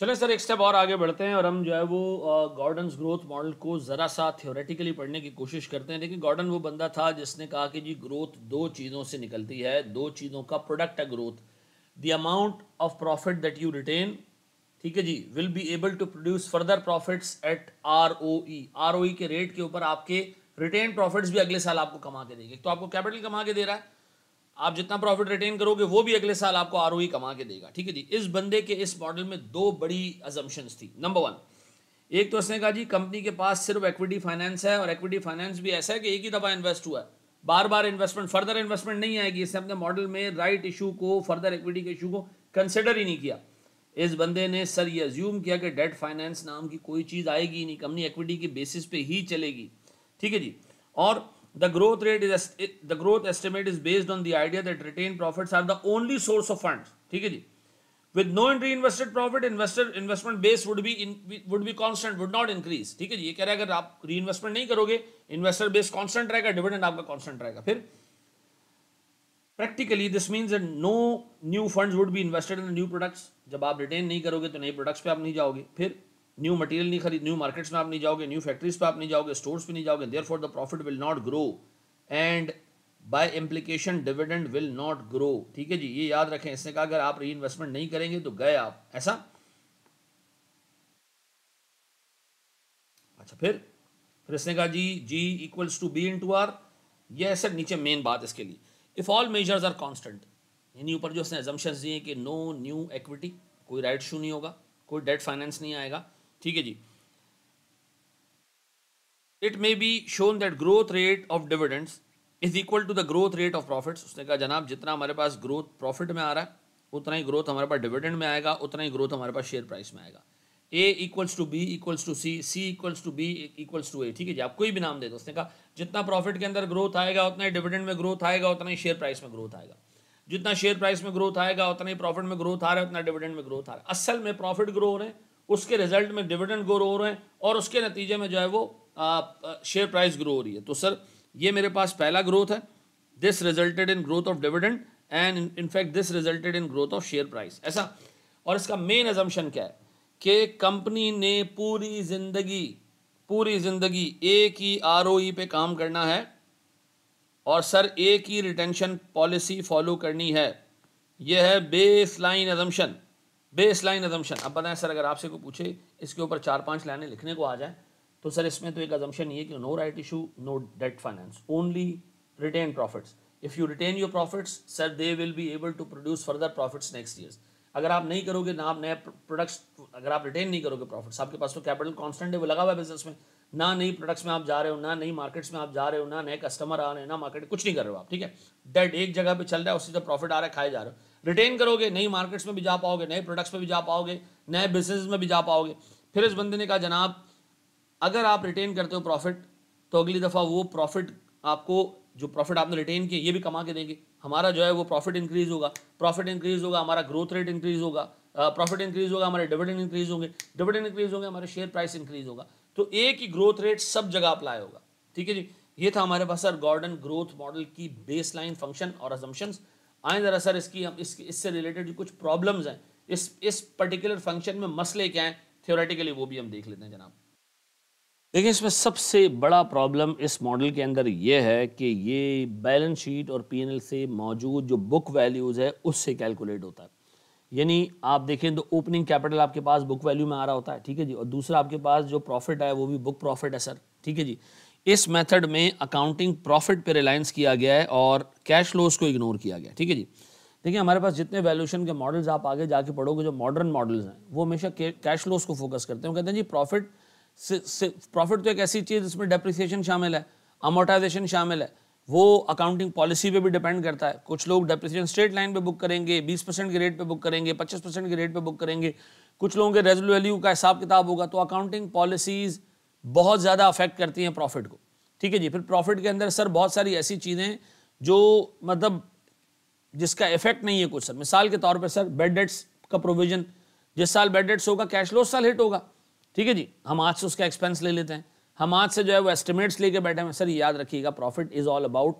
चले सर एक स्टेप और आगे बढ़ते हैं और हम जो है वो गॉर्डन ग्रोथ मॉडल को ज़रा सा थियोरेटिकली पढ़ने की कोशिश करते हैं देखिए गॉर्डन वो बंदा था जिसने कहा कि जी ग्रोथ दो चीज़ों से निकलती है दो चीज़ों का प्रोडक्ट है growth the amount of profit that you retain ठीक है जी will be able to produce further profits at R O E R O E के रेट के ऊपर आपके रिटेन प्रॉफिट्स भी अगले साल आपको कमा के देंगे तो आपको कैपिटल कमा के दे रहा है आप जितना प्रॉफिट रिटेन करोगे वो भी अगले साल आपको आर कमा के देगा ठीक है जी इस बंदे के इस मॉडल में दो बड़ी अजम्पन्स थी नंबर वन एक तो उसने कहा जी कंपनी के पास सिर्फ एक्विटी फाइनेंस है और एक्विटी फाइनेंस भी ऐसा है कि एक ही दफ़ा इन्वेस्ट हुआ है बार बार इन्वेस्टमेंट फर्दर इन्वेस्टमेंट नहीं आएगी इसने अपने मॉडल में राइट इशू को फर्दर इक्विटी के इशू को कंसिडर ही नहीं किया इस बंदे ने सर ये अज्यूम किया कि डेट फाइनेंस नाम की कोई चीज़ आएगी नहीं कंपनी इक्विटी के बेसिस पे ही चलेगी ठीक है जी और The growth rate is the growth estimate is based on the idea that retained profits are the only source of funds. ठीक है जी with no reinvested profit investor investment base would be in, would be constant would not increase ठीक है जी ये कह रहा है अगर आप रीइन्वेस्टमेंट नहीं करोगे इन्वेस्टर बेस कांस्टेंट रहेगा डिविडेंड आपका कांस्टेंट रहेगा फिर practically this means that no new funds would be invested in new products जब आप रिटेन नहीं करोगे तो नए प्रोडक्ट्स पे आप नहीं जाओगे फिर न्यू मटेरियल नहीं खरीद न्यू मार्केट्स में आप नहीं जाओगे न्यू फैक्ट्रीज पे आप नहीं जाओगे स्टोर्स पे नहीं जाओगे therefore the profit will not grow and by amplification dividend will not grow ठीक है जी ये याद रखें इसने कहा अगर आप री इन्वेस्टमेंट नहीं करेंगे तो गए आप ऐसा अच्छा फिर फिर इसने कहा जी G equals to B into R ये सर नीचे मेन बात इसके लिए if all measures are constant in ऊपर जो उसने एजम्पन्स दिए कि नो न्यू एक्विटी कोई राइट शू नहीं होगा कोई डेट फाइनेंस नहीं आएगा ठीक है जी it may be shown that growth rate of dividends is equal to the growth rate of profits उसने कहा जनाब जितना हमारे पास ग्रोथ प्रॉफिट में आ रहा है उतना ही ग्रोथ हमारे पास डिविडेंड में आएगा उतना ही ग्रोथ हमारे पास शेयर प्राइस में आएगा A equals to B equals to C C equals to B equals to A ठीक है जी आप कोई भी नाम दे दो उसने कहा जितना प्रॉफिट के अंदर ग्रोथ आएगा उतना ही डिविडेंड में ग्रोथ आएगा उतना ही शेयर प्राइस में ग्रोथ आएगा जितना शेयर प्राइस में ग्रोथ आएगा उतना ही प्रॉफिट में ग्रोथ आ रहा है उतना डिविडेंड में ग्रोथ आ रहा है असल में प्रॉफिट ग्रो हो रहे हैं उसके रिजल्ट में डिविडेंड ग्रो हो रहे हैं और उसके नतीजे में जो है वो शेयर प्राइस ग्रो हो रही है तो सर ये मेरे पास पहला ग्रोथ है this resulted in growth of dividend and in fact this resulted in growth of share price ऐसा और इसका मेन एजम्पन क्या है कि कंपनी ने पूरी ज़िंदगी पूरी ज़िंदगी एक ही आर e पे काम करना है और सर एक ही रिटेंशन पॉलिसी फॉलो करनी है यह है baseline assumption baseline assumption अब बताएं सर अगर आपसे कोई पूछे इसके ऊपर चार पांच लाइनें लिखने को आ जाए तो सर इसमें तो एक अजम्पन ये कि no right issue no debt finance only retain profits if you retain your profits sir they will be able to produce further profits next year अगर आप नहीं करोगे ना आप नए प्रोडक्ट्स अगर आप रिटेन नहीं करोगे प्रॉफिट्स आपके पास तो कैपिटल कॉन्स्टेंट है वो लगा हुआ है बिजनेस में ना नई प्रोडक्ट्स में आप जा रहे हो ना नई मार्केट्स में आप जा रहे हो ना नए कस्टमर आ रहे हैं ना मार्केट कुछ नहीं कर रहे हो आप ठीक है डेट एक जगह पे चल रहा है उससे जब प्रॉफिट आ रहा है खाए जा रहे हो रिटेन करोगे नई मार्केट्स में भी जा पाओगे नए प्रोडक्ट्स में भी जा पाओगे नए बिजनेस में भी जा पाओगे फिर इस बंदे ने कहा जनाब अगर आप रिटेन करते हो प्रॉफिट तो अगली दफ़ा वो प्रॉफिट आपको जो प्रॉफिट आपने रिटेन किया ये भी कमा के देंगे हमारा जो है वो प्रॉफिट इंक्रीज़ होगा प्रॉफिट इंक्रीज़ होगा हमारा ग्रोथ रेट इंक्रीज़ होगा प्रॉफिट इंक्रीज़ होगा हमारे डिविडेंड इंक्रीज़ होंगे डिविडेंड इंक्रीज़ होंगे हमारे शेयर प्राइस इंक्रीज़ होगा तो एक ही ग्रोथ रेट सब जगह अप्लाई होगा ठीक है जी ये था हमारे पास सर गॉर्डन ग्रोथ मॉडल की बेस फंक्शन और अजम्पन्स आए ज़रा सर इसकी हम इस इससे रिलेटेड जो कुछ प्रॉब्लम्स हैं इस इस पर्टिकुलर फंक्शन में मसले क्या हैं थियोरेटिकली वो भी हम देख लेते हैं जनाब देखिए इसमें सबसे बड़ा प्रॉब्लम इस मॉडल के अंदर ये है कि ये बैलेंस शीट और पी से मौजूद जो बुक वैल्यूज़ है उससे कैलकुलेट होता है यानी आप देखें तो ओपनिंग कैपिटल आपके पास बुक वैल्यू में आ रहा होता है ठीक है जी और दूसरा आपके पास जो प्रॉफिट है वो भी बुक प्रॉफिट है सर ठीक है जी इस मेथड में अकाउंटिंग प्रॉफिट पे रिलायंस किया गया है और कैश फ्लोज को इग्नोर किया गया ठीक है जी देखिए हमारे पास जितने वैल्यूशन के मॉडल्स आप आगे जाके पढ़ोगे जो मॉडर्न मॉडल्स हैं वो हमेशा कैश फ्लोज को फोकस करते हैं कहते हैं जी प्रॉफिट से प्रॉफिट तो एक ऐसी चीज़ जिसमें डेप्रिसिएशन शामिल है अमोटाइजेशन शामिल है वो अकाउंटिंग पॉलिसी पे भी डिपेंड करता है कुछ लोग डेप्रिसिएशन स्ट्रेट लाइन पे बुक करेंगे 20 परसेंट के रेट पे बुक करेंगे 25 परसेंट के रेट पे बुक करेंगे कुछ लोगों के रेजल वैल्यू का हिसाब किताब होगा तो अकाउंटिंग पॉलिसीज़ बहुत ज़्यादा अफेक्ट करती हैं प्रॉफिट को ठीक है जी फिर प्रॉफिट के अंदर सर बहुत सारी ऐसी चीज़ें जो मतलब जिसका इफेक्ट नहीं है कुछ सर मिसाल के तौर पर सर बेड डेट्स का प्रोविजन जिस साल बेड डेट्स होगा कैश लो उस साल हिट होगा ठीक है जी हम आज से उसका एक्सपेंस ले लेते हैं हम आज से जो है वो एस्टिमेट्स लेके बैठे हैं सर याद रखिएगा प्रॉफिट इज़ ऑल अबाउट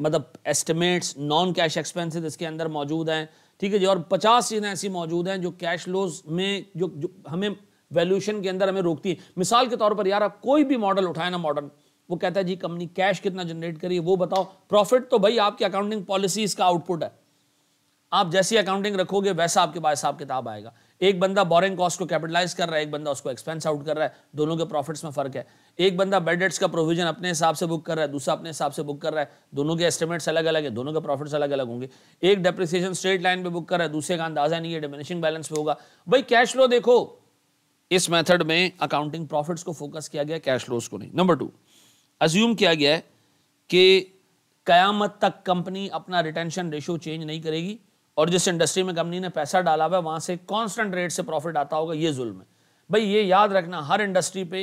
मतलब एस्टिमेट्स नॉन कैश एक्सपेंसेस इसके अंदर मौजूद हैं ठीक है जी और पचास चीज़ें ऐसी मौजूद हैं जो कैश लोज में जो, जो हमें वैल्यूशन के अंदर हमें रोकती है मिसाल के तौर पर यार आप कोई भी मॉडल उठाए ना मॉडर्न वो कहता है जी कंपनी कैश कितना जनरेट करी वो बताओ प्रॉफिट तो भाई आपकी अकाउंटिंग पॉलिसी इसका आउटपुट है आप जैसी अकाउंटिंग रखोगे वैसा आपके पास हिसाब किताब आएगा एक बंदा बोरिंग कॉस्ट को कैपिटलाइज कर रहा है एक बंदा उसको एक्सपेंस आउट कर रहा है दोनों के प्रॉफिट्स में फर्क है एक बंदा बेडेट्स का प्रोविजन अपने हिसाब से बुक कर रहा है दूसरा अपने हिसाब से बुक कर रहा है दोनों के एस्टिमेट्स अलग अलग है दोनों के प्रॉफिट्स अलग अलग होंगे एक डेप्रिसिएशन स्ट्रेट लाइन पे बुक कर रहा है दूसरे का अंदाजा नहीं है डिमिनिशिंग बैलेंस पे होगा भाई कैश फ्लो देखो इस मेथड में अकाउंटिंग प्रॉफिट्स को फोकस किया गया कैश फ्लोज को नहीं नंबर टू अज्यूम किया गया है कि कयामत तक कंपनी अपना रिटेंशन रेशियो चेंज नहीं करेगी और जिस इंडस्ट्री में कंपनी ने पैसा डाला हुआ है वहां से कॉन्स्टेंट रेट से प्रॉफिट आता होगा ये जुल्म है भाई ये याद रखना हर इंडस्ट्री पे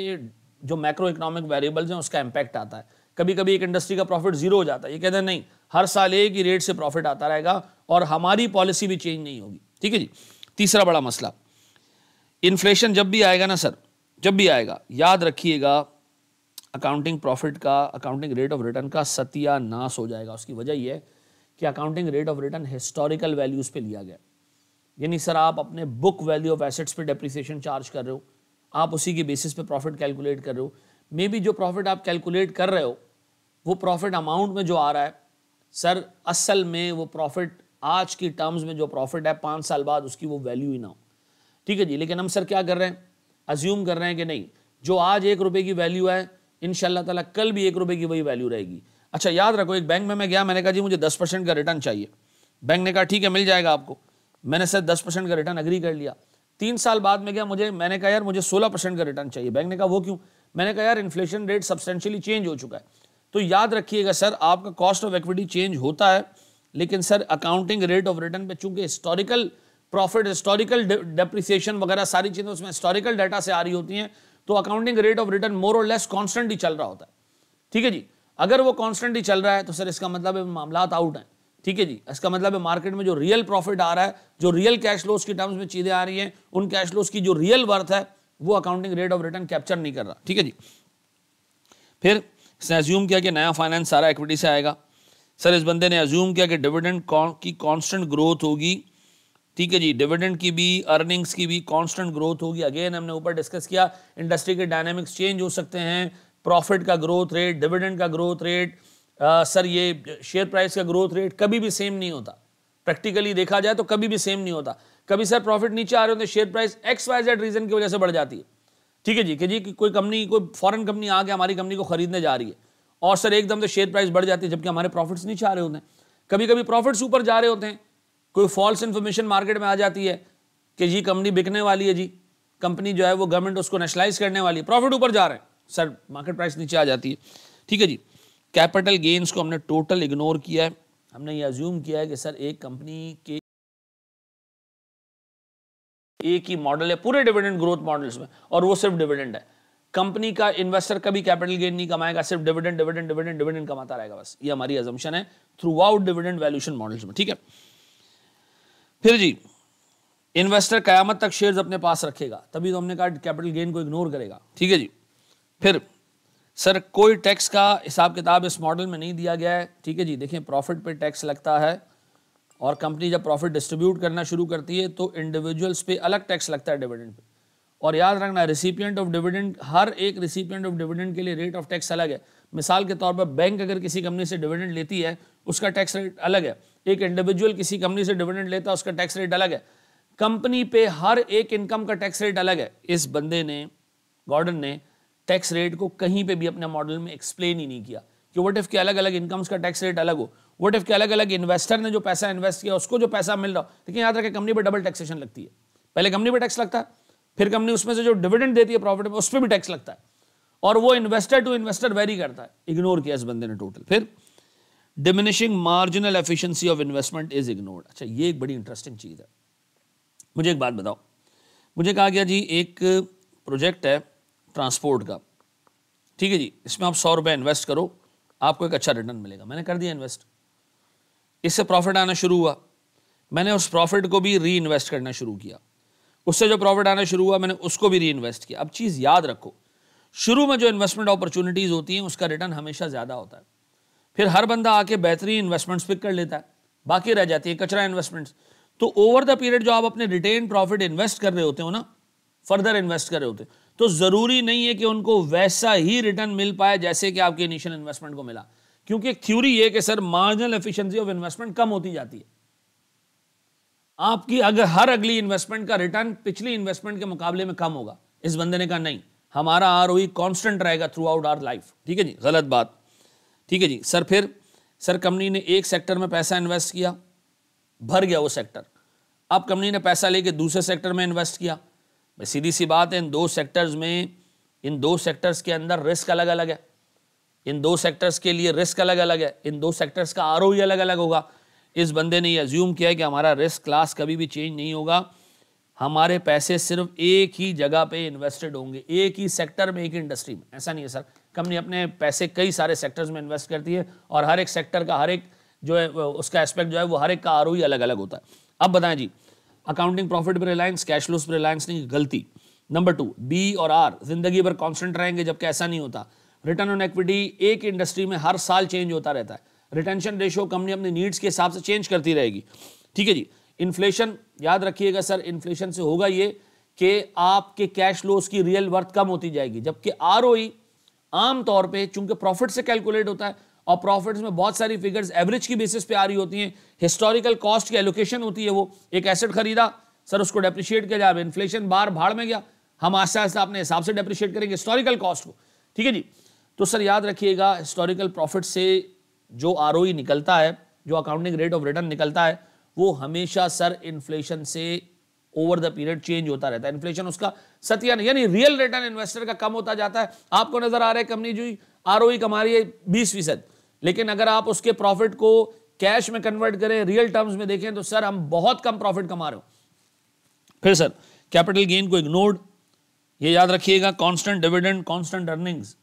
जो मैक्रो इकोनॉमिक वेरिएबल्स हैं उसका इंपैक्ट आता है कभी कभी एक इंडस्ट्री का प्रॉफिट जीरो हो जाता है ये कहते हैं नहीं हर साल एक ही रेट से प्रॉफिट आता रहेगा और हमारी पॉलिसी भी चेंज नहीं होगी ठीक है जी तीसरा बड़ा मसला इन्फ्लेशन जब भी आएगा ना सर जब भी आएगा याद रखिएगा अकाउंटिंग प्रॉफिट का अकाउंटिंग रेट ऑफ रिटर्न का सत्यानाश हो जाएगा उसकी वजह यह है कि accounting rate of return historical values पे लिया गया यानी सर आप अपने बुक वैल्यू ऑफ एसेट्स पे डेप्रिसिएशन चार्ज कर रहे हो आप उसी के बेसिस पे प्रॉफिट कैलकुलेट कर रहे हो मे बी जो प्रॉफिट आप कैलकुलेट कर रहे हो वो प्रॉफिट अमाउंट में जो आ रहा है सर असल में वो प्रॉफिट आज की टर्म्स में जो प्रॉफिट है पाँच साल बाद उसकी वो वैल्यू ही ना हो ठीक है जी लेकिन हम सर क्या कर रहे हैं अज्यूम कर रहे हैं कि नहीं जो आज एक रुपए की वैल्यू है इन ताला कल भी एक रुपए की वही वैल्यू रहेगी अच्छा याद रखो एक बैंक में मैं गया मैंने कहा जी मुझे दस परसेंट का रिटर्न चाहिए बैंक ने कहा ठीक है मिल जाएगा आपको मैंने सर दस परसेंट का रिटर्न अग्री कर लिया तीन साल बाद में गया मुझे मैंने कहा यार मुझे सोलह परसेंट का रिटर्न चाहिए बैंक ने कहा वो क्यों मैंने कहा यार इन्फ्लेशन रेट सब्सटेंशियली चेंज हो चुका है तो याद रखिएगा सर आपका कॉस्ट ऑफ एक्विटी चेंज होता है लेकिन sir accounting rate of return पर चूंकि हिस्टोरिकल प्रॉफिट हिस्टोरिकल डेप्रिसिएशन वगैरह सारी चीज़ें उसमें हिस्टोरिकल डाटा से आ रही होती हैं तो accounting rate of return more और लेस कॉन्स्टेंट ही चल रहा होता है ठीक है जी अगर वो कॉन्स्टेंट ही चल रहा है तो सर इसका मतलब मामला आउट है ठीक है जी इसका मतलब है मार्केट में जो रियल प्रॉफिट आ रहा है जो रियल कैश लोस की टर्म्स में चीज़ें आ रही हैं उन कैश लोस की जो रियल वर्थ है वो accounting rate of return capture नहीं कर रहा ठीक है जी फिर इसने एज्यूम किया कि नया फाइनेंस सारा इक्विटी से आएगा सर इस बंदे ने एज्यूम किया कि डिविडेंड की कॉन्स्टेंट ग्रोथ होगी ठीक है जी डिविडेंड की भी अर्निंग्स की भी कांस्टेंट ग्रोथ होगी अगेन हमने ऊपर डिस्कस किया इंडस्ट्री के डायनामिक्स चेंज हो सकते हैं प्रॉफिट का ग्रोथ रेट डिविडेंड का ग्रोथ रेट आ, सर ये शेयर प्राइस का ग्रोथ रेट कभी भी सेम नहीं होता प्रैक्टिकली देखा जाए तो कभी भी सेम नहीं होता कभी सर प्रॉफिट नीचे आ रहे होते share price X Y Z reason की वजह से बढ़ जाती है ठीक है जी कि जी कि कोई कंपनी कोई फॉरेन कंपनी आके हमारी कंपनी को खरीदने जा रही है और सर एकदम से शेयर प्राइस बढ़ जाती है जबकि हमारे प्रॉफिट्स नीचे आ रहे होते हैं कभी कभी प्रॉफिट्स ऊपर जा रहे होते हैं कोई फॉल्स इन्फॉर्मेशन मार्केट में आ जाती है कि जी कंपनी बिकने वाली है जी कंपनी जो है वो गवर्नमेंट उसको नेशनलाइज करने वाली है प्रॉफिट ऊपर जा रहे हैं सर मार्केट प्राइस नीचे आ जाती है ठीक है जी कैपिटल गेन्स को हमने टोटल इग्नोर किया है हमने ये अज्यूम किया है कि सर एक कंपनी के एक ही मॉडल है पूरे डिविडेंड ग्रोथ मॉडल्स में और वो सिर्फ डिविडेंड है कंपनी का इन्वेस्टर कभी कैपिटल गेन नहीं कमाएगा सिर्फ डिविडेंड डिविडेंड डिविडेंड डिविडेंड कमाता रहेगा बस ये हमारी अजम्पन है throughout dividend valuation models में ठीक है फिर जी इन्वेस्टर कयामत तक शेयर्स अपने पास रखेगा तभी तो हमने कहा कैपिटल गेन को इग्नोर करेगा ठीक है जी फिर सर कोई टैक्स का हिसाब किताब इस मॉडल में नहीं दिया गया है ठीक है जी देखें प्रॉफिट पे टैक्स लगता है और कंपनी जब प्रॉफिट डिस्ट्रीब्यूट करना शुरू करती है तो इंडिविजुअल्स पे अलग टैक्स लगता है डिविडेंड पे और याद रखना रिसिपियंट ऑफ डिविडेंड हर एक रिसिपियंट ऑफ डिविडेंड के लिए रेट ऑफ टैक्स अलग है मिसाल के तौर पर बैंक अगर किसी कंपनी से डिविडेंड लेती है उसका टैक्स रेट अलग है एक इंडिविजुअल किसी कंपनी से डिविडेंड लेता है उसका टैक्स रेट अलग है कंपनी पे हर एक इनकम का टैक्स रेट अलग है इस बंदे ने गॉर्डन ने टैक्स रेट को कहीं पे भी अपने मॉडल में एक्सप्लेन ही नहीं किया कि वट इफ़ के अलग अलग इनकम्स का टैक्स रेट अलग हो वट इफ़ के अलग अलग इन्वेस्टर ने जो पैसा इन्वेस्ट किया उसको जो पैसा मिल रहा हो लेकिन याद रखें कंपनी पर डबल टैक्सेशन लगती है पहले कंपनी पर टैक्स लगता है फिर कंपनी उसमें से जो डिविडेंड देती है प्रॉफिट में उस पर भी टैक्स लगता है और वो इन्वेस्टर टू इन्वेस्टर वेरी करता है इग्नोर किया इस बंदे ने टोटल फिर diminishing marginal efficiency of investment is ignored अच्छा ये एक बड़ी इंटरेस्टिंग चीज़ है मुझे एक बात बताओ मुझे कहा गया जी एक प्रोजेक्ट है ट्रांसपोर्ट का ठीक है जी इसमें आप सौ रुपये इन्वेस्ट करो आपको एक अच्छा रिटर्न मिलेगा मैंने कर दिया इन्वेस्ट इससे प्रॉफिट आना शुरू हुआ मैंने उस प्रॉफिट को भी री इन्वेस्ट करना शुरू किया उससे जो प्रॉफिट आना शुरू हुआ मैंने उसको भी री इन्वेस्ट किया अब चीज़ याद रखो शुरू में जो इन्वेस्टमेंट अपॉर्चुनिटीज़ होती हैं उसका रिटर्न हमेशा ज़्यादा होता है फिर हर बंदा आके बेहतरीन इन्वेस्टमेंट्स पिक कर लेता है बाकी रह जाती है कचरा इन्वेस्टमेंट्स तो ओवर द पीरियड जो आप अपने रिटेन प्रॉफिट इन्वेस्ट कर रहे होते हो ना फर्दर इन्वेस्ट कर रहे होते तो ज़रूरी नहीं है कि उनको वैसा ही रिटर्न मिल पाए जैसे कि आपके इनिशियल इन्वेस्टमेंट को मिला क्योंकि एक थ्योरी ये कि sir marginal efficiency of investment कम होती जाती है आपकी अगर हर अगली इन्वेस्टमेंट का रिटर्न पिछली इन्वेस्टमेंट के मुकाबले में कम होगा इस बंदे ने कहा नहीं हमारा आर कॉन्स्टेंट e रहेगा थ्रू आउट आर लाइफ ठीक है जी गलत बात ठीक है जी सर फिर सर कंपनी ने एक सेक्टर में पैसा इन्वेस्ट किया भर गया वो सेक्टर अब कंपनी ने पैसा लेके दूसरे सेक्टर में इन्वेस्ट किया भाई सीधी सी बात है इन दो सेक्टर्स में इन दो सेक्टर्स के अंदर रिस्क अलग अलग है इन दो सेक्टर्स के लिए रिस्क अलग अलग है इन दो सेक्टर्स का आर अलग अलग होगा इस बंदे ने यह एज्यूम किया कि हमारा रिस्क क्लास कभी भी चेंज नहीं होगा हमारे पैसे सिर्फ एक ही जगह पे इन्वेस्टेड होंगे एक ही सेक्टर में एक ही इंडस्ट्री में ऐसा नहीं है सर कंपनी अपने पैसे कई सारे सेक्टर्स में इन्वेस्ट करती है और हर एक सेक्टर का हर एक जो है उसका एस्पेक्ट जो है वो हर एक का आर e अलग अलग होता है अब बताएं जी अकाउंटिंग प्रॉफिट पर रिलायंस कैश लॉस पर रिलायंस नहीं गलती नंबर टू बी और आर जिंदगी भर कॉन्स्टेंट रहेंगे जबकि ऐसा नहीं होता रिटर्न ऑन एक्विटी एक इंडस्ट्री में हर साल चेंज होता रहता है रिटेंशन रेशो कंपनी अपने नीड्स के हिसाब से चेंज करती रहेगी ठीक है जी इन्फ्लेशन याद रखिएगा सर इन्फ्लेशन से होगा ये कि आपके कैश लॉस की रियल वर्थ कम होती जाएगी जबकि आर आमतौर पर चूंकि प्रॉफिट से कैलकुलेट होता है और प्रॉफिट्स में बहुत सारी फिगर्स एवरेज की बेसिस पे आ रही होती हैं हिस्टोरिकल कॉस्ट की एलोकेशन होती है वो एक एसेट खरीदा सर उसको डेप्रिशिएट किया जाए इन्फ्लेशन बार भाड़ में गया हम आस्ते आस्ते अपने हिसाब से डेप्रिशिएट करेंगे हिस्टोरिकल कॉस्ट को ठीक है जी तो सर याद रखिएगा हिस्टोरिकल प्रॉफिट से जो आर निकलता है जो अकाउंटिंग रेट ऑफ रिटर्न निकलता है वो हमेशा सर इन्फ्लेशन से ओवर द पीरियड चेंज होता रहता है इन्फ्लेशन उसका सत्या नहीं यानी रियल रिटर्न इन्वेस्टर का कम होता जाता है आपको नजर आ रहा है कंपनी जो आर कमा रही है बीस फीसद लेकिन अगर आप उसके प्रॉफिट को कैश में कन्वर्ट करें रियल टर्म्स में देखें तो सर हम बहुत कम प्रॉफिट कमा रहे हो फिर सर कैपिटल गेन को इग्नोर्ड ये याद रखिएगा कांस्टेंट डिविडेंड कांस्टेंट अर्निंग्स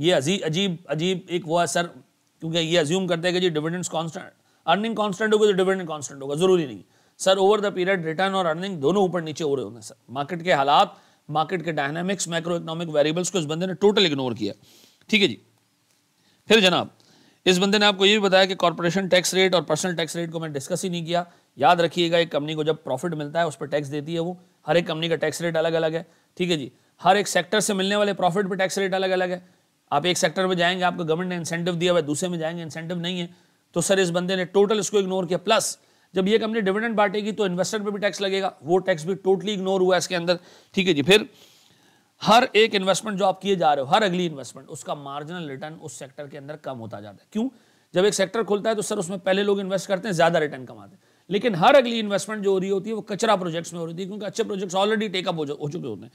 ये अजीब अजीब अजीब एक वो है सर क्योंकि ये अज्यूम करते हैं कि जी डिविडेंड्स कांस्टेंट अर्निंग कांस्टेंट होगी तो डिविडेंड कांस्टेंट होगा जरूरी नहीं sir over the period return और अर्निंग दोनों ऊपर नीचे हो रहे होंगे सर मार्केट के हालात मार्केट के डायनामिक्स माइक्रो इकोनॉमिक वेरिएबल्स को इस बंदे ने टोटल इग्नोर किया ठीक है जी फिर जनाब इस बंदे ने आपको ये भी बताया कि कॉरपोरेशन टैक्स रेट और पर्सनल टैक्स रेट को मैंने डिस्कस ही नहीं किया याद रखिएगा एक कंपनी को जब प्रॉफिट मिलता है उस पर टैक्स देती है वो हर एक कंपनी का टैक्स रेट अलग अलग है ठीक है जी हर एक सेक्टर से मिलने वाले प्रॉफिट पर टैक्स रेट अलग अलग है आप एक सेक्टर में जाएंगे आपको गवर्नमेंट ने इंसेंटिव दिया हुआ है दूसरे में जाएंगे इंसेंटिव नहीं है तो सर इस बंदे ने टोटल इसको इग्नोर किया प्लस जब ये कंपनी डिविडेंड बांटेगी तो इन्वेस्टर पे भी टैक्स लगेगा वो टैक्स भी टोटली इग्नोर हुआ इसके अंदर ठीक है जी फिर हर एक इन्वेस्टमेंट जो आप किए जा रहे हो हर अगली इन्वेस्टमेंट उसका मार्जिनल रिटर्न उस सेक्टर के अंदर कम होता जाता है क्यों जब एक सेक्टर खुलता है तो सर उसमें पहले लोग इन्वेस्ट करते हैं ज़्यादा रिटर्न कमाते हैं लेकिन हर अगली इन्वेस्टमेंट जो हो रही होती है वो कचरा प्रोजेक्ट्स में हो रही है क्योंकि अच्छे प्रोजेक्ट्स ऑलरेडी टेकअप हो, हो चुके होते हैं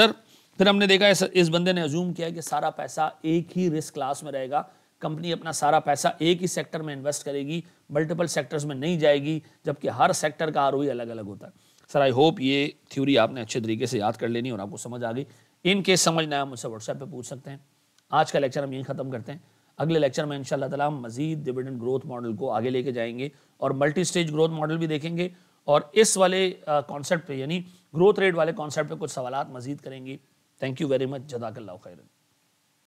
सर फिर हमने देखा है इस बंदे ने अज्यूम किया कि सारा पैसा एक ही रिस्क क्लास में रहेगा कंपनी अपना सारा पैसा एक ही सेक्टर में इन्वेस्ट करेगी मल्टीपल सेक्टर्स में नहीं जाएगी जबकि हर सेक्टर का आर e अलग अलग होता है सर आई होप ये थ्योरी आपने अच्छे तरीके से याद कर लेनी और आपको समझ आ गई इन केस समझ ना मुझसे व्हाट्सएप पे पूछ सकते हैं आज का लेक्चर हम यहीं ख़त्म करते हैं अगले लेक्चर में इनशाला तला हम मजीद डिविडेंड ग्रोथ मॉडल को आगे लेके जाएंगे और मल्टी स्टेज ग्रोथ मॉडल भी देखेंगे और इस वाले कॉन्सेप्ट यानी ग्रोथ रेट वाले कॉन्सेप्ट कुछ सवाल मजीद करेंगे थैंक यू वेरी मच जदाकल्ला खैरन